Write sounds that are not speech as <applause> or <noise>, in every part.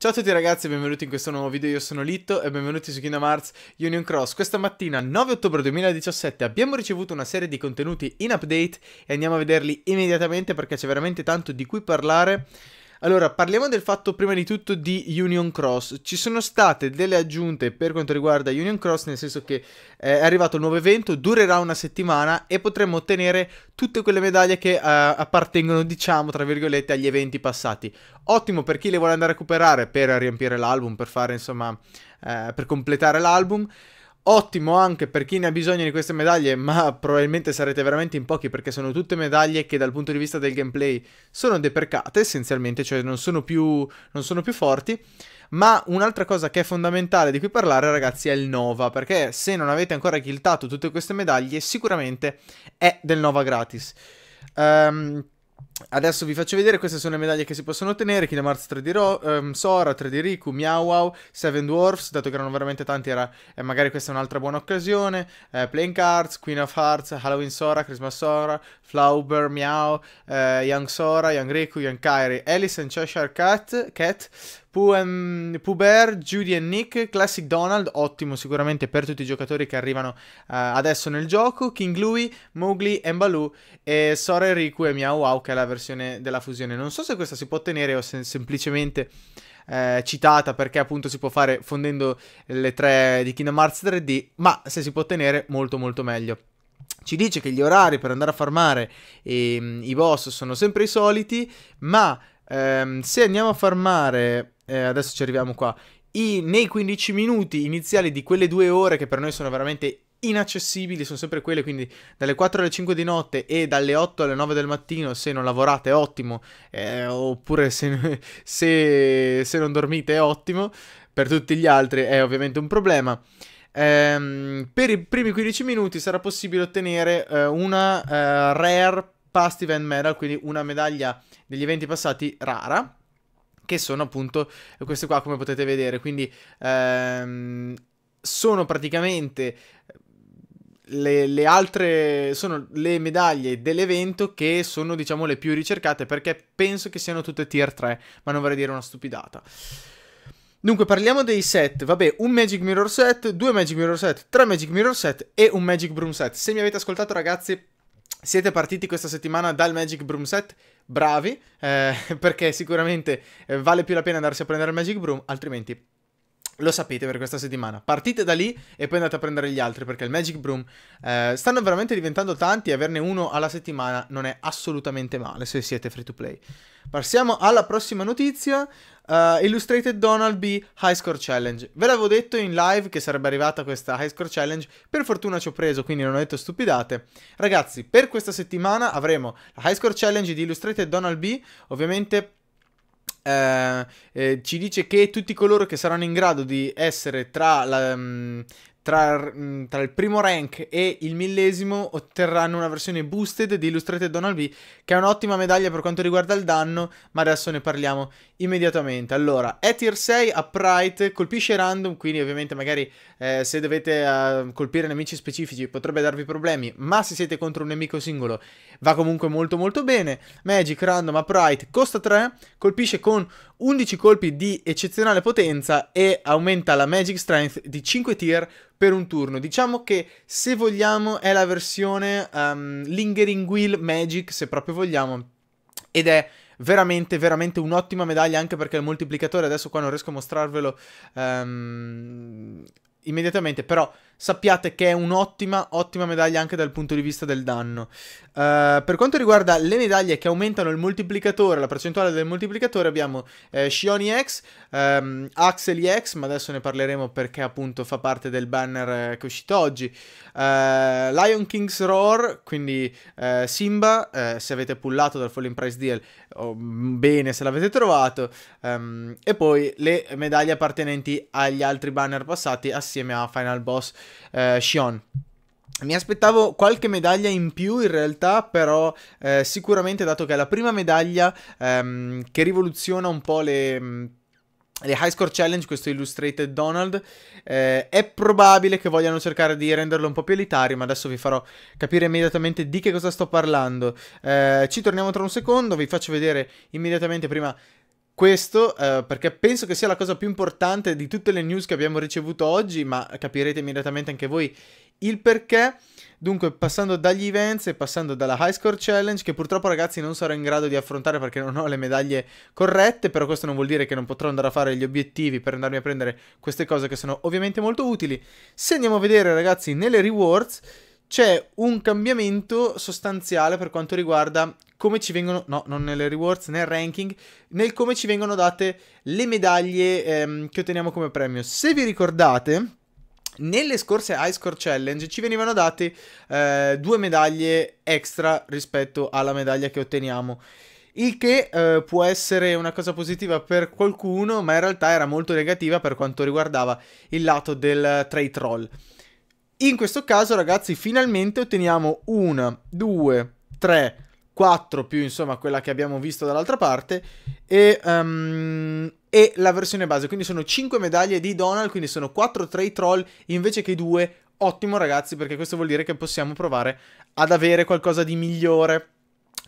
Ciao a tutti ragazzi e benvenuti in questo nuovo video, io sono Litto e benvenuti su Kingdom Hearts Union Cross. Questa mattina, 9 ottobre 2017, abbiamo ricevuto una serie di contenuti in update e andiamo a vederli immediatamente perché c'è veramente tanto di cui parlare allora, parliamo del fatto prima di tutto di Union Cross. Ci sono state delle aggiunte per quanto riguarda Union Cross, nel senso che eh, è arrivato un nuovo evento, durerà una settimana e potremo ottenere tutte quelle medaglie che eh, appartengono, diciamo, tra virgolette, agli eventi passati. Ottimo per chi le vuole andare a recuperare per riempire l'album, per fare, insomma, eh, per completare l'album. Ottimo anche per chi ne ha bisogno di queste medaglie, ma probabilmente sarete veramente in pochi perché sono tutte medaglie che dal punto di vista del gameplay sono depercate essenzialmente, cioè non sono più, non sono più forti. Ma un'altra cosa che è fondamentale di cui parlare, ragazzi, è il Nova. Perché se non avete ancora kiltato tutte queste medaglie, sicuramente è del Nova gratis. Um, Adesso vi faccio vedere, queste sono le medaglie che si possono ottenere, Kingdom Hearts 3D Ro- um, Sora, 3D Riku, Meow Seven Dwarfs, dato che erano veramente tanti, era, eh, magari questa è un'altra buona occasione, eh, Playing Cards, Queen of Hearts, Halloween Sora, Christmas Sora, Flauber, Meow, eh, Young Sora, Young Riku, Young Kairi, Alice and Cheshire Cat, Cat Pooh, um, Poo Bear, Judy e Nick, Classic Donald, ottimo sicuramente per tutti i giocatori che arrivano uh, adesso nel gioco, King Louie, Mowgli, Mbalu e Sora e Riku e Meow che è la versione della fusione. Non so se questa si può ottenere o se semplicemente eh, citata perché appunto si può fare fondendo le tre di Kingdom Hearts 3D, ma se si può ottenere molto molto meglio. Ci dice che gli orari per andare a farmare ehm, i boss sono sempre i soliti, ma ehm, se andiamo a farmare, eh, adesso ci arriviamo qua, i, nei 15 minuti iniziali di quelle due ore che per noi sono veramente inaccessibili sono sempre quelle, quindi dalle 4 alle 5 di notte e dalle 8 alle 9 del mattino se non lavorate è ottimo, eh, oppure se, <laughs> se, se, non dormite è ottimo, per tutti gli altri è ovviamente un problema. Ehm, per i primi 15 minuti sarà possibile ottenere eh, una eh, Rare Past Event Medal, quindi una medaglia degli eventi passati rara, che sono appunto queste qua come potete vedere, quindi ehm, sono praticamente le, le, altre sono le medaglie dell'evento che sono diciamo le più ricercate perché penso che siano tutte tier 3, ma non vorrei dire una stupidata. Dunque parliamo dei set, vabbè un Magic Mirror set, due Magic Mirror set, tre Magic Mirror set e un Magic Broom set. Se mi avete ascoltato ragazzi siete partiti questa settimana dal Magic Broom set, bravi, eh, <laughs> perché sicuramente eh, vale più la pena andarsi a prendere il Magic Broom, altrimenti lo sapete per questa settimana. Partite da lì e poi andate a prendere gli altri perché il Magic Broom eh, stanno veramente diventando tanti e averne uno alla settimana non è assolutamente male se siete free to play. Passiamo alla prossima notizia. Uh, Illustrated Donald B High Score Challenge. Ve l'avevo detto in live che sarebbe arrivata questa High Score Challenge. Per fortuna ci ho preso, quindi non ho detto stupidate. Ragazzi, per questa settimana avremo la High Score Challenge di Illustrated Donald B. Ovviamente eh, eh, ci dice che tutti coloro che saranno in grado di essere tra la, mm, tra, mm, tra, il primo rank e il millesimo otterranno una versione boosted di Illustrated Donald B che è un'ottima medaglia per quanto riguarda il danno ma adesso ne parliamo immediatamente allora è tier 6 upright colpisce random quindi ovviamente magari eh, se dovete eh, colpire nemici specifici potrebbe darvi problemi ma se siete contro un nemico singolo va comunque molto molto bene magic random upright costa 3 colpisce con 11 colpi di eccezionale potenza e aumenta la magic strength di 5 tier per un turno. Diciamo che se vogliamo è la versione um, Lingering Wheel Magic, se proprio vogliamo, ed è veramente, veramente un'ottima medaglia anche perché il moltiplicatore adesso qua non riesco a mostrarvelo um, immediatamente, però sappiate che è un'ottima, ottima medaglia anche dal punto di vista del danno. Uh, per quanto riguarda le medaglie che aumentano il moltiplicatore, la percentuale del moltiplicatore, abbiamo eh, Shioni X, um, Axel EX, ma adesso ne parleremo perché appunto fa parte del banner eh, che è uscito oggi, uh, Lion King's Roar, quindi eh, Simba, eh, se avete pullato dal Falling Price Deal, oh, mm, bene se l'avete trovato, um, e poi le medaglie appartenenti agli altri banner passati assieme a Final Boss eh, Shion. Mi aspettavo qualche medaglia in più in realtà, però eh, sicuramente dato che è la prima medaglia ehm, che rivoluziona un po' le, mm, le High Score Challenge, questo Illustrated Donald, eh, è probabile che vogliano cercare di renderlo un po' più elitario, ma adesso vi farò capire immediatamente di che cosa sto parlando. Eh, ci torniamo tra un secondo, vi faccio vedere immediatamente prima questo eh, perché penso che sia la cosa più importante di tutte le news che abbiamo ricevuto oggi, ma capirete immediatamente anche voi il perché. Dunque, passando dagli events e passando dalla High Score Challenge, che purtroppo ragazzi non sarò in grado di affrontare perché non ho le medaglie corrette, però questo non vuol dire che non potrò andare a fare gli obiettivi per andarmi a prendere queste cose che sono ovviamente molto utili. Se andiamo a vedere ragazzi nelle rewards, c'è un cambiamento sostanziale per quanto riguarda come ci vengono, no, non nelle rewards, nel ranking, nel come ci vengono date le medaglie ehm, che otteniamo come premio. Se vi ricordate, nelle scorse High Score Challenge ci venivano date eh, due medaglie extra rispetto alla medaglia che otteniamo. Il che eh, può essere una cosa positiva per qualcuno, ma in realtà era molto negativa per quanto riguardava il lato del eh, trade troll. In questo caso, ragazzi, finalmente otteniamo una, due, tre, 4 più insomma quella che abbiamo visto dall'altra parte e, um, e, la versione base, quindi sono 5 medaglie di Donald, quindi sono 4 tra i troll invece che 2, ottimo ragazzi perché questo vuol dire che possiamo provare ad avere qualcosa di migliore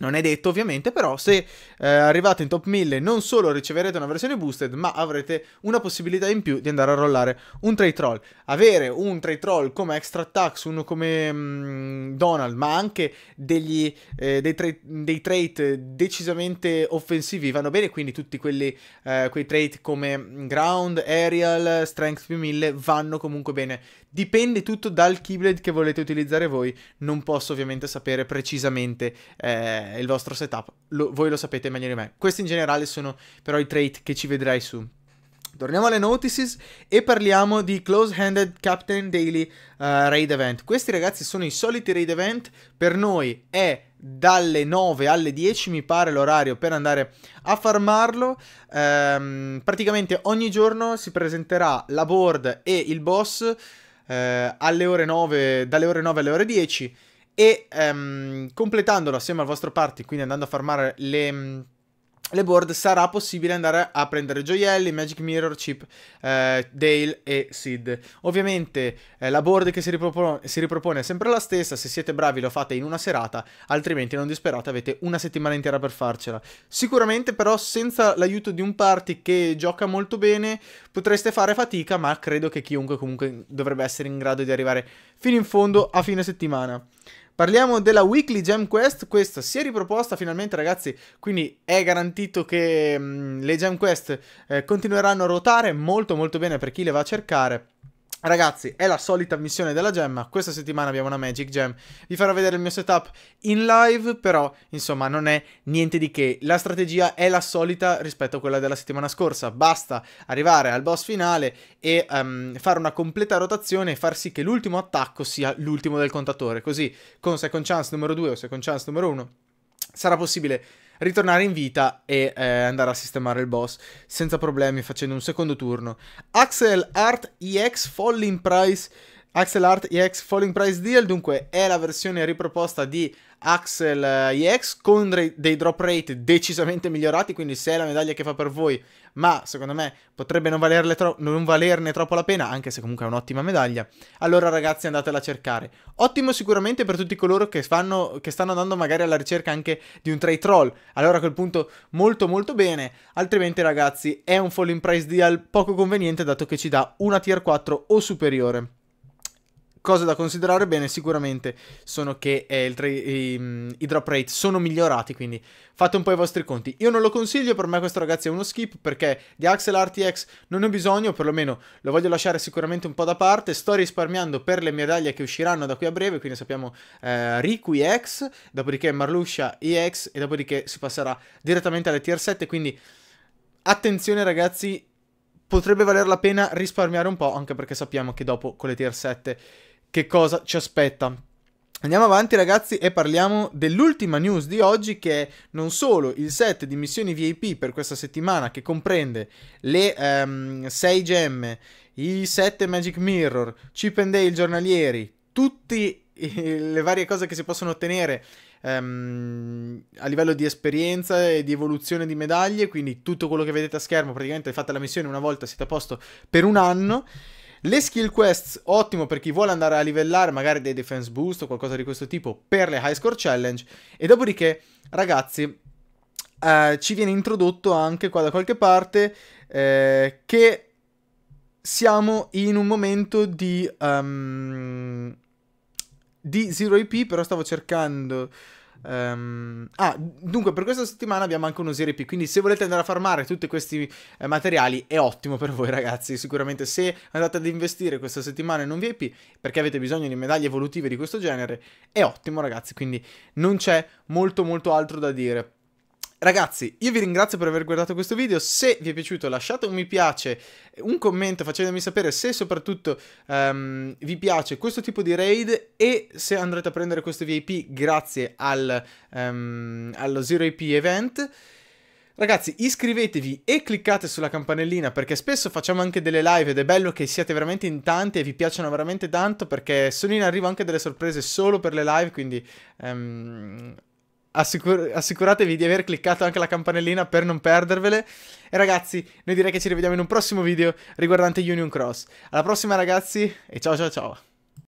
non è detto ovviamente, però se eh, arrivate in top 1000 non solo riceverete una versione boosted, ma avrete una possibilità in più di andare a rollare un trade troll. Avere un trade troll come extra tax, uno come mh, mm, Donald, ma anche degli, eh, dei, tra- dei trade decisamente offensivi vanno bene, quindi tutti quelli, eh, quei trade come mm, ground, aerial, strength più 1000 vanno comunque bene Dipende tutto dal keyblade che volete utilizzare voi, non posso ovviamente sapere precisamente eh, il vostro setup, lo, voi lo sapete meglio di me. Questi in generale sono però i trait che ci vedrai su. Torniamo alle notices e parliamo di Close Handed Captain Daily uh, Raid Event. Questi ragazzi sono i soliti raid event, per noi è dalle 9 alle 10 mi pare l'orario per andare a farmarlo. Ehm, praticamente ogni giorno si presenterà la board e il boss eh, alle ore 9, dalle ore 9 alle ore 10 e ehm, completandolo assieme al vostro party, quindi andando a farmare le le board sarà possibile andare a prendere gioielli, Magic Mirror, Chip, eh, Dale e Sid. Ovviamente eh, la board che si, ripropone, si ripropone è sempre la stessa, se siete bravi lo fate in una serata, altrimenti non disperate, avete una settimana intera per farcela. Sicuramente però senza l'aiuto di un party che gioca molto bene potreste fare fatica, ma credo che chiunque comunque dovrebbe essere in grado di arrivare fino in fondo a fine settimana. Parliamo della Weekly Gem Quest, questa si è riproposta finalmente ragazzi, quindi è garantito che mh, mm, le Gem Quest eh, continueranno a ruotare molto molto bene per chi le va a cercare Ragazzi, è la solita missione della gemma, questa settimana abbiamo una Magic Gem, vi farò vedere il mio setup in live, però insomma non è niente di che, la strategia è la solita rispetto a quella della settimana scorsa, basta arrivare al boss finale e um, fare una completa rotazione e far sì che l'ultimo attacco sia l'ultimo del contatore, così con second chance numero 2 o second chance numero 1 sarà possibile ritornare in vita e eh, andare a sistemare il boss senza problemi facendo un secondo turno. Axel Art EX Falling Price Axel Art EX Falling Price Deal, dunque è la versione riproposta di Axel EX eh, con dei drop rate decisamente migliorati, quindi se è la medaglia che fa per voi, ma secondo me potrebbe non, tro- non valerne troppo la pena, anche se comunque è un'ottima medaglia, allora ragazzi andatela a cercare. Ottimo sicuramente per tutti coloro che, fanno, che stanno andando magari alla ricerca anche di un trade troll, allora a quel punto molto molto bene, altrimenti ragazzi è un Falling Price Deal poco conveniente dato che ci dà una tier 4 o superiore cose da considerare bene sicuramente sono che eh, tra- i, mm, i, drop rate sono migliorati, quindi fate un po' i vostri conti. Io non lo consiglio, per me questo ragazzi è uno skip perché di Axel RTX non ho bisogno, perlomeno lo voglio lasciare sicuramente un po' da parte, sto risparmiando per le medaglie che usciranno da qui a breve, quindi sappiamo eh, Riku EX, dopodiché Marluscia EX e dopodiché si passerà direttamente alle tier 7, quindi attenzione ragazzi, potrebbe valer la pena risparmiare un po', anche perché sappiamo che dopo con le tier 7 che cosa ci aspetta. Andiamo avanti ragazzi e parliamo dell'ultima news di oggi che è non solo il set di missioni VIP per questa settimana che comprende le um, ehm, 6 gemme, i 7 Magic Mirror, Chip and Dale giornalieri, tutte eh, le varie cose che si possono ottenere um, a livello di esperienza e di evoluzione di medaglie, quindi tutto quello che vedete a schermo praticamente fate la missione una volta siete a posto per un anno le skill quests, ottimo per chi vuole andare a livellare magari dei defense boost o qualcosa di questo tipo per le high score challenge. E dopodiché, ragazzi, eh, ci viene introdotto anche qua da qualche parte eh, che siamo in un momento di... Um, di 0 IP, però stavo cercando Um, ah, dunque, per questa settimana abbiamo anche uno Zero IP. Quindi, se volete andare a farmare tutti questi eh, materiali, è ottimo per voi, <laughs> ragazzi. Sicuramente, se andate ad investire questa settimana in un VIP perché avete bisogno di medaglie evolutive di questo genere, è ottimo, ragazzi. Quindi, non c'è molto, molto altro da dire. Ragazzi, io vi ringrazio per aver guardato questo video, se vi è piaciuto lasciate un mi piace, un commento facendomi sapere se soprattutto um, vi piace questo tipo di raid e se andrete a prendere questo VIP grazie al, um, allo Zero IP event. Ragazzi, iscrivetevi e cliccate sulla campanellina perché spesso facciamo anche delle live ed è bello che siate veramente in tanti e vi piacciono veramente tanto perché sono in arrivo anche delle sorprese solo per le live, quindi... Um, Assicur- assicuratevi di aver cliccato anche la campanellina per non perdervele. E ragazzi, noi direi che ci rivediamo in un prossimo video riguardante Union Cross. Alla prossima ragazzi e ciao ciao ciao!